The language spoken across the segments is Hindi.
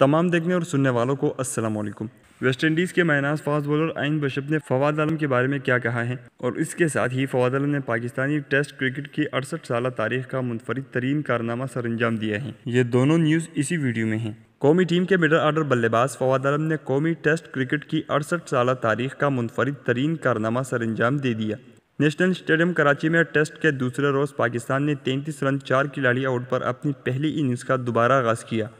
तमाम देखने और सुनने वालों को वेस्ट इंडीज़ के महनाज फास्ट बॉलर आइन बशप ने फवाद आलम के बारे में क्या कहा है और इसके साथ ही फवाद आलम ने पाकिस्तानी टेस्ट क्रिकेट की अड़सठ साल तारीख का मुनफरद तरीन कारनामा सर अंजाम दिया है ये दोनों न्यूज़ इसी वीडियो में हैं कौमी टीम के मिडल आर्डर बल्लेबाज फवाद आलम ने कौमी टेस्ट क्रिकेट की अड़सठ साल तारीख का मुनफरद तरीन कारनामा सर अंजाम दे दिया नेशनल स्टेडियम कराची में टेस्ट के दूसरे रोज़ पाकिस्तान ने 33 रन चार खिलाड़ी आउट पर अपनी पहली इनिंग्स का दोबारा आगाज़ किया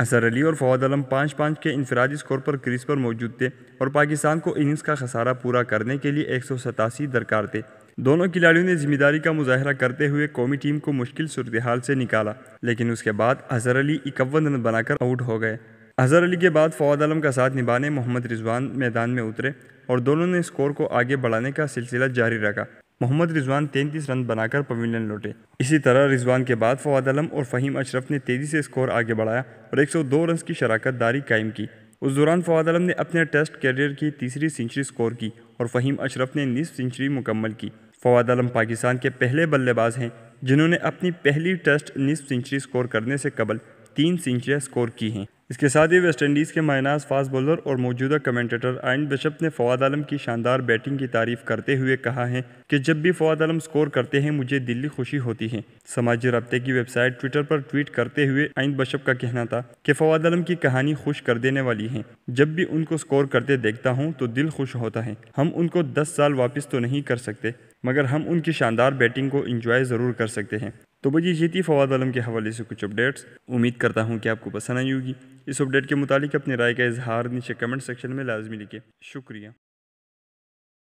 असर अली और फवाद आलम पाँच पाँच के इनफरादी स्कोर पर क्रीज पर मौजूद थे और पाकिस्तान को इनिंग्स का खसारा पूरा करने के लिए एक सौ सतासी दरकार थे दोनों खिलाड़ियों ने जिम्मेदारी का मुजाहरा करते हुए कौमी टीम को मुश्किल सूरत हाल से निकाला लेकिन उसके बाद अजहर अली इक्वन रन बनाकर आउट हो गए अजहर अली के बाद फवाद आलम का साथ निभाने मोहम्मद रिजवान मैदान में उतरे और दोनों ने स्कोर को आगे बढ़ाने का सिलसिला जारी रखा मोहम्मद रिजवान तैंतीस रन बनाकर पवेलियन लौटे इसी तरह रिजवान के बाद फवाद आलम और फ़हीम अशरफ ने तेज़ी से स्कोर आगे बढ़ाया और 102 रन की शराकत दारी कायम की उस दौरान फवाद आलम ने अपने टेस्ट कैरियर की तीसरी सेंचुरी स्कोर की और फ़हीम अशरफ ने निसफ सेंचुरी मुकम्मल की फवाद आलम पाकिस्तान के पहले बल्लेबाज हैं जिन्होंने अपनी पहली टेस्ट निसफ सेंचुरी स्कोर करने से कबल तीन सेंचुरियाँ स्कोर की हैं इसके साथ ही वेस्ट इंडीज़ के मायनाज फास्ट बॉलर और मौजूदा कमेंटेटर आयन बिशप ने फवाद आलम की शानदार बैटिंग की तारीफ करते हुए कहा है कि जब भी फवाद आलम स्कोर करते हैं मुझे दिल्ली खुशी होती है समाजी रबते की वेबसाइट ट्विटर पर ट्वीट करते हुए आयन बिशप का कहना था कि फवाद आलम की कहानी खुश कर देने वाली है जब भी उनको स्कोर करते देखता हूँ तो दिल खुश होता है हम उनको दस साल वापस तो नहीं कर सकते मगर हम उनकी शानदार बैटिंग को इंजॉय ज़रूर कर सकते हैं तो बजी ये थी फवाद आलम के हवाले से कुछ अपडेट्स उम्मीद करता हूँ कि आपको पसंद आई होगी इस अपडेट के मुतालिक अपनी राय का इजहार नीचे कमेंट सेक्शन में लाजमी लिखे शुक्रिया